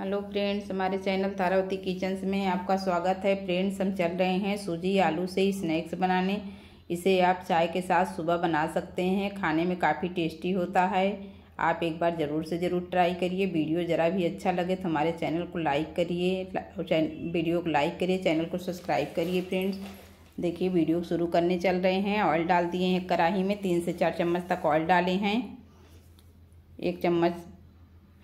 hello friends हमारे channel Taravati kitchens में आपका स्वागत है फ्रेंड्स हम चल रहे हैं सूजी आलू से स्नैक्स बनाने इसे आप चाय के साथ सुबह बना सकते हैं खाने में काफ़ी टेस्टी होता है आप एक बार ज़रूर से ज़रूर ट्राई करिए वीडियो ज़रा भी अच्छा लगे तो हमारे चैनल को लाइक करिए वीडियो को लाइक करिए चैनल को सब्सक्राइब करिए फ्रेंड्स देखिए वीडियो शुरू करने चल रहे हैं ऑयल डाल दिए हैं कढ़ाही में तीन से चार चम्मच तक ऑयल डाले हैं एक चम्मच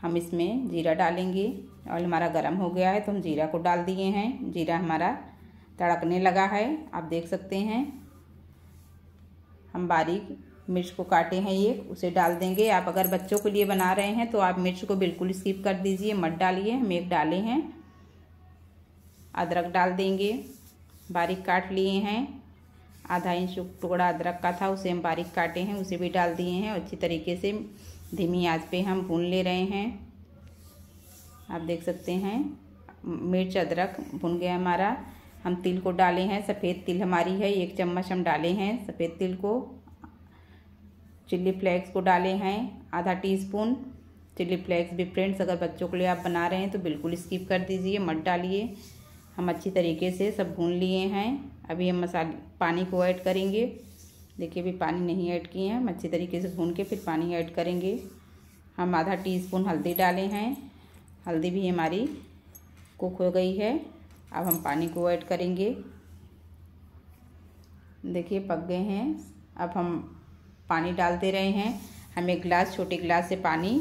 हम इसमें जीरा डालेंगे ऑयल हमारा गर्म हो गया है तो हम जीरा को डाल दिए हैं जीरा हमारा तड़कने लगा है आप देख सकते हैं हम बारीक मिर्च को काटे हैं ये उसे डाल देंगे आप अगर बच्चों के लिए बना रहे हैं तो आप मिर्च को बिल्कुल स्किप कर दीजिए मत डालिए हम एक डाले हैं अदरक डाल देंगे बारीक काट लिए हैं आधा इंच टुकड़ा अदरक का था उसे हम बारीक काटे हैं उसे भी डाल दिए हैं अच्छी तरीके से धीमी आंच पे हम भून ले रहे हैं आप देख सकते हैं मिर्च अदरक भुन गया हमारा हम तिल को डाले हैं सफ़ेद तिल हमारी है एक चम्मच हम डाले हैं सफ़ेद तिल को चिल्ली फ्लेक्स को डाले हैं आधा टीस्पून चिल्ली फ्लेक्स भी फ्रेंड्स अगर बच्चों के लिए आप बना रहे हैं तो बिल्कुल स्किप कर दीजिए मत डालिए हम अच्छी तरीके से सब भून लिए हैं अभी हम मसाले पानी को ऐड करेंगे देखिए अभी पानी नहीं ऐड किए हैं हम अच्छे तरीके से भून के फिर पानी ऐड करेंगे हम आधा टीस्पून हल्दी डाले हैं हल्दी भी हमारी कुक हो गई है अब हम पानी को ऐड करेंगे देखिए पक गए हैं अब हम पानी डालते रहे हैं हम एक गिलास छोटे गिलास से पानी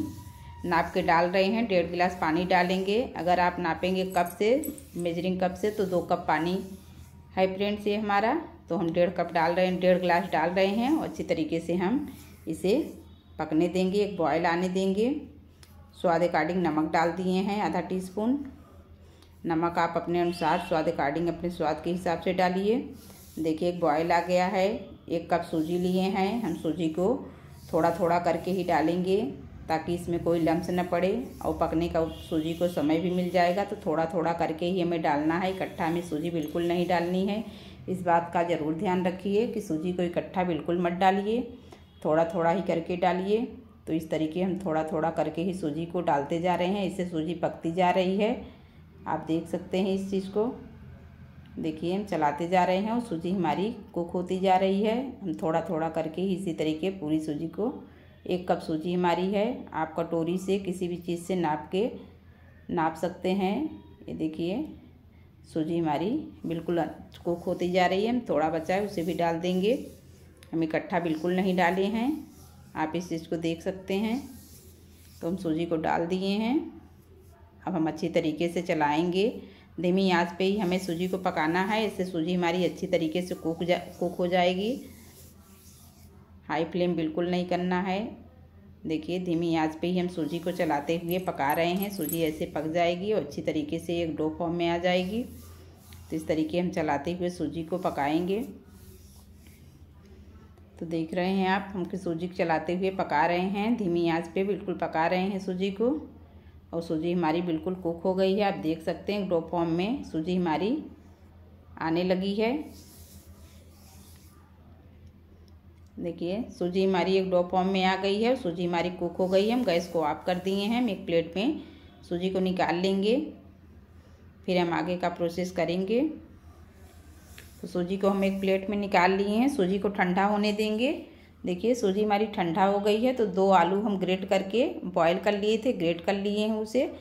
नाप के डाल रहे हैं डेढ़ गिलास पानी डालेंगे अगर आप नापेंगे कप से मेजरिंग कप से तो दो कप पानी है फ्रेंड्स ये हमारा तो हम डेढ़ कप डाल रहे हैं डेढ़ गिलास डाल रहे हैं और अच्छी तरीके से हम इसे पकने देंगे एक बॉयल आने देंगे स्वाद अकॉर्डिंग नमक डाल दिए हैं आधा टी स्पून नमक आप अपने अनुसार स्वाद अकॉर्डिंग अपने स्वाद के हिसाब से डालिए देखिए एक बॉयल आ गया है एक कप सूजी लिए हैं हम सूजी को थोड़ा थोड़ा करके ही डालेंगे ताकि इसमें कोई लम्स न पड़े और पकने का सूजी को समय भी मिल जाएगा तो थोड़ा थोड़ा करके ही हमें डालना है इकट्ठा हमें सूजी बिल्कुल नहीं डालनी है इस बात का ज़रूर ध्यान रखिए कि सूजी को इकट्ठा बिल्कुल मत डालिए थोड़ा थोड़ा ही करके डालिए तो इस तरीके हम थोड़ा थोड़ा करके ही सूजी को डालते जा रहे हैं इससे सूजी पकती जा रही है आप देख सकते हैं इस चीज़ को देखिए हम चलाते जा रहे हैं और सूजी हमारी कुक होती जा रही है हम थोड़ा थोड़ा करके ही इसी तरीके पूरी सूजी को एक कप सूजी हमारी है आप कटोरी से किसी भी चीज़ से नाप के नाप सकते हैं ये देखिए सूजी हमारी बिल्कुल कुक होती जा रही है हम थोड़ा बचा है उसे भी डाल देंगे हम इकट्ठा बिल्कुल नहीं डाले हैं आप इस चीज़ को देख सकते हैं तो हम सूजी को डाल दिए हैं अब हम अच्छी तरीके से चलाएंगे धीमी आंच पे ही हमें सूजी को पकाना है इससे सूजी हमारी अच्छी तरीके से कुक जा कुक हो जाएगी हाई फ्लेम बिल्कुल नहीं करना है देखिए धीमी आंच पे ही हम सूजी को चलाते हुए पका रहे हैं सूजी ऐसे पक जाएगी और अच्छी तरीके से एक डो फॉर्म में आ जाएगी तो इस तरीके हम चलाते हुए सूजी को पकाएंगे तो देख रहे हैं आप हम कि सूजी चलाते हुए पका रहे हैं धीमी आंच पे बिल्कुल पका रहे हैं सूजी को और सूजी हमारी बिल्कुल कुक हो गई है आप देख सकते हैं डो फॉर्म में सूजी हमारी आने लगी है देखिए सूजी हमारी एक डो फॉर्म में आ गई है सूजी हमारी कुक हो गई है हम गैस को ऑफ कर दिए हैं हम एक प्लेट में सूजी को निकाल लेंगे फिर हम आगे का प्रोसेस करेंगे तो सूजी को हम एक प्लेट में निकाल लिए हैं सूजी को ठंडा होने देंगे देखिए सूजी हमारी ठंडा हो गई है तो दो आलू हम ग्रेट करके बॉयल कर लिए थे ग्रेट कर लिए हैं उसे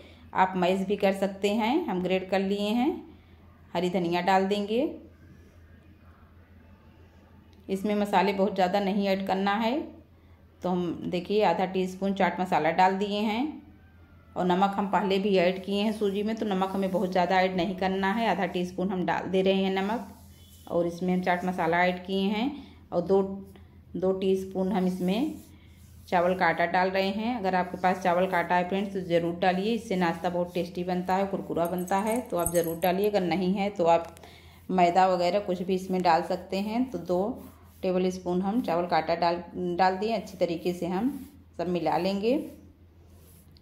आप मैश भी कर सकते हैं हम ग्रेट कर लिए हैं हरी धनिया डाल देंगे इसमें मसाले बहुत ज़्यादा नहीं ऐड करना है तो हम देखिए आधा टीस्पून चाट मसाला डाल दिए हैं और नमक हम पहले भी ऐड किए हैं सूजी में तो नमक हमें बहुत ज़्यादा ऐड नहीं करना है आधा टीस्पून हम डाल दे रहे हैं नमक और इसमें हम चाट मसाला ऐड किए हैं और दो दो स्पून हम इसमें चावल का आटा डाल रहे हैं अगर आपके पास चावल का आटा है फ्रेंड्स तो ज़रूर डालिए इससे नाश्ता बहुत टेस्टी बनता है कुरकुरा बनता है तो आप ज़रूर डालिए अगर नहीं है तो आप मैदा वगैरह कुछ भी इसमें डाल सकते हैं तो दो टेबल स्पून हम चावल का आटा डाल डाल दिए अच्छी तरीके से हम सब मिला लेंगे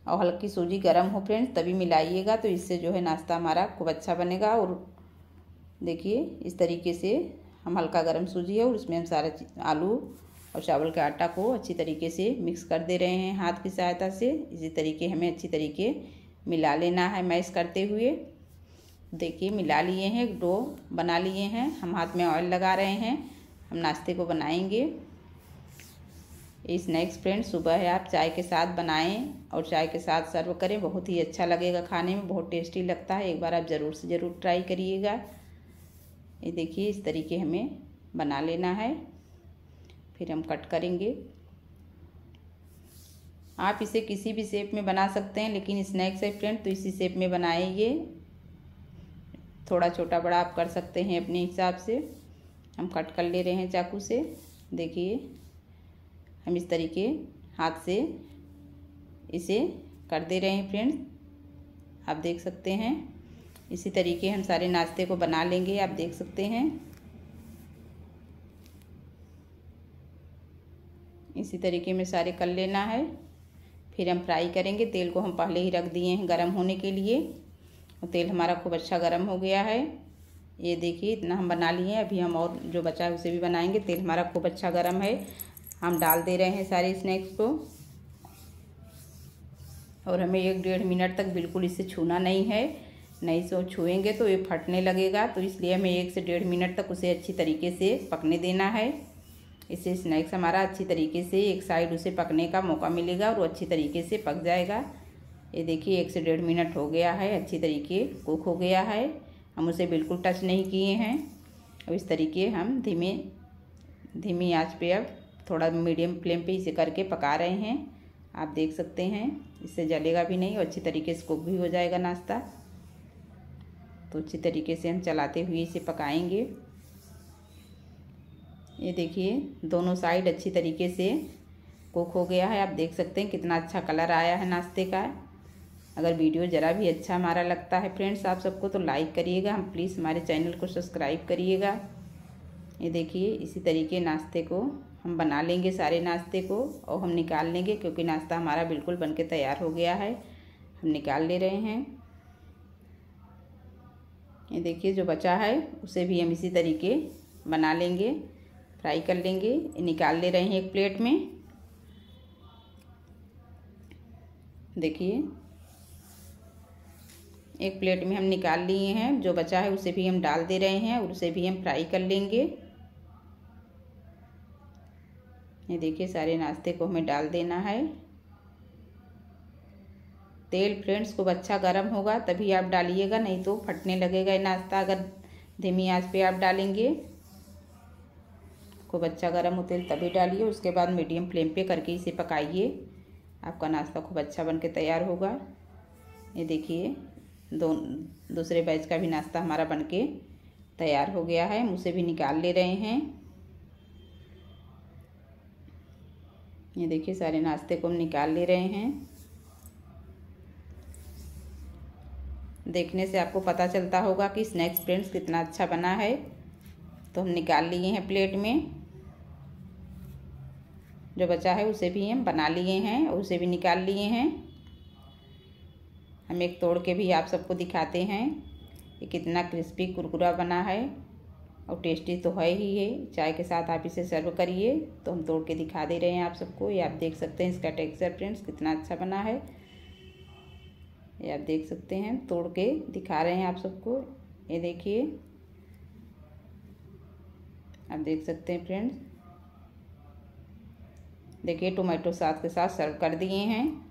और हल्की सूजी गर्म हो फ्रेंड्स तभी मिलाइएगा तो इससे जो है नाश्ता हमारा खूब अच्छा बनेगा और देखिए इस तरीके से हम हल्का गर्म सूजी है और उसमें हम सारा आलू और चावल के आटा को अच्छी तरीके से मिक्स कर दे रहे हैं हाथ की सहायता से इसी तरीके हमें अच्छी तरीके मिला लेना है मैश करते हुए देखिए मिला लिए हैं डो बना लिए हैं हम हाथ में ऑयल लगा रहे हैं हम नाश्ते को बनाएंगे ये स्नैक्स फ्रेंड सुबह है आप चाय के साथ बनाएं और चाय के साथ सर्व करें बहुत ही अच्छा लगेगा खाने में बहुत टेस्टी लगता है एक बार आप ज़रूर से ज़रूर ट्राई करिएगा ये देखिए इस तरीके हमें बना लेना है फिर हम कट करेंगे आप इसे किसी भी शेप में बना सकते हैं लेकिन स्नैक्स है फ्रेंड तो इसी शेप में बनाएंगे थोड़ा छोटा बड़ा आप कर सकते हैं अपने हिसाब से हम कट कर ले रहे हैं चाकू से देखिए हम इस तरीके हाथ से इसे कर दे रहे हैं फ्रेंड्स आप देख सकते हैं इसी तरीके हम सारे नाश्ते को बना लेंगे आप देख सकते हैं इसी तरीके में सारे कर लेना है फिर हम फ्राई करेंगे तेल को हम पहले ही रख दिए हैं गरम होने के लिए और तेल हमारा खूब अच्छा गरम हो गया है ये देखिए इतना हम बना लिए हैं अभी हम और जो बचा है उसे भी बनाएंगे तेल हमारा खूब अच्छा गर्म है हम डाल दे रहे हैं सारे स्नैक्स को और हमें एक डेढ़ मिनट तक बिल्कुल इसे छूना नहीं है नहीं सो तो छुएंगे तो ये फटने लगेगा तो इसलिए हमें एक से डेढ़ मिनट तक उसे अच्छी तरीके से पकने देना है इससे स्नैक्स हमारा अच्छी तरीके से एक साइड उसे पकने का मौका मिलेगा और वो अच्छी तरीके से पक जाएगा ये देखिए एक से डेढ़ मिनट हो गया है अच्छी तरीके कुक हो गया है हम उसे बिल्कुल टच नहीं किए हैं अब इस तरीके हम धीमे धीमी आंच पे अब थोड़ा मीडियम फ्लेम पे इसे करके पका रहे हैं आप देख सकते हैं इससे जलेगा भी नहीं और अच्छी तरीके से कुक भी हो जाएगा नाश्ता तो अच्छी तरीके से हम चलाते हुए इसे पकाएंगे ये देखिए दोनों साइड अच्छी तरीके से कुक हो गया है आप देख सकते हैं कितना अच्छा कलर आया है नाश्ते का अगर वीडियो ज़रा भी अच्छा हमारा लगता है फ्रेंड्स आप सबको तो लाइक करिएगा हम प्लीज़ हमारे चैनल को सब्सक्राइब करिएगा ये देखिए इसी तरीके नाश्ते को हम बना लेंगे सारे नाश्ते को और हम निकाल लेंगे क्योंकि नाश्ता हमारा बिल्कुल बन के तैयार हो गया है हम निकाल ले रहे हैं ये देखिए जो बचा है उसे भी हम इसी तरीके बना लेंगे फ्राई कर लेंगे निकाल ले रहे हैं एक प्लेट में देखिए एक प्लेट में हम निकाल लिए हैं जो बचा है उसे भी हम डाल दे रहे हैं और उसे भी हम फ्राई कर लेंगे ये देखिए सारे नाश्ते को हमें डाल देना है तेल फ्रेंड्स खूब अच्छा गर्म होगा तभी आप डालिएगा नहीं तो फटने लगेगा ये नाश्ता अगर धीमी आंच पे आप डालेंगे खूब अच्छा गर्म हो तेल तभी डालिए उसके बाद मीडियम फ्लेम पे करके इसे पकाइए आपका नाश्ता खूब अच्छा बन के तैयार होगा ये देखिए दो दूसरे बैच का भी नाश्ता हमारा बनके तैयार हो गया है हम उसे भी निकाल ले रहे हैं ये देखिए सारे नाश्ते को हम निकाल ले रहे हैं देखने से आपको पता चलता होगा कि स्नैक्स फ्रेंड्स कितना अच्छा बना है तो हम निकाल लिए हैं प्लेट में जो बचा है उसे भी हम बना लिए हैं और उसे भी निकाल लिए हैं हम एक तोड़ के भी आप सबको दिखाते हैं ये कितना क्रिस्पी कुरकुरा बना है और टेस्टी तो है ही ये चाय के साथ आप इसे सर्व करिए तो हम तोड़ के दिखा दे रहे हैं आप सबको ये आप देख सकते हैं इसका टेक्सचर फ्रेंड्स कितना अच्छा बना है ये आप देख सकते हैं तोड़ के दिखा रहे हैं आप सबको ये देखिए आप देख सकते हैं फ्रेंड्स देखिए टोमेटो साथ के साथ सर्व कर दिए हैं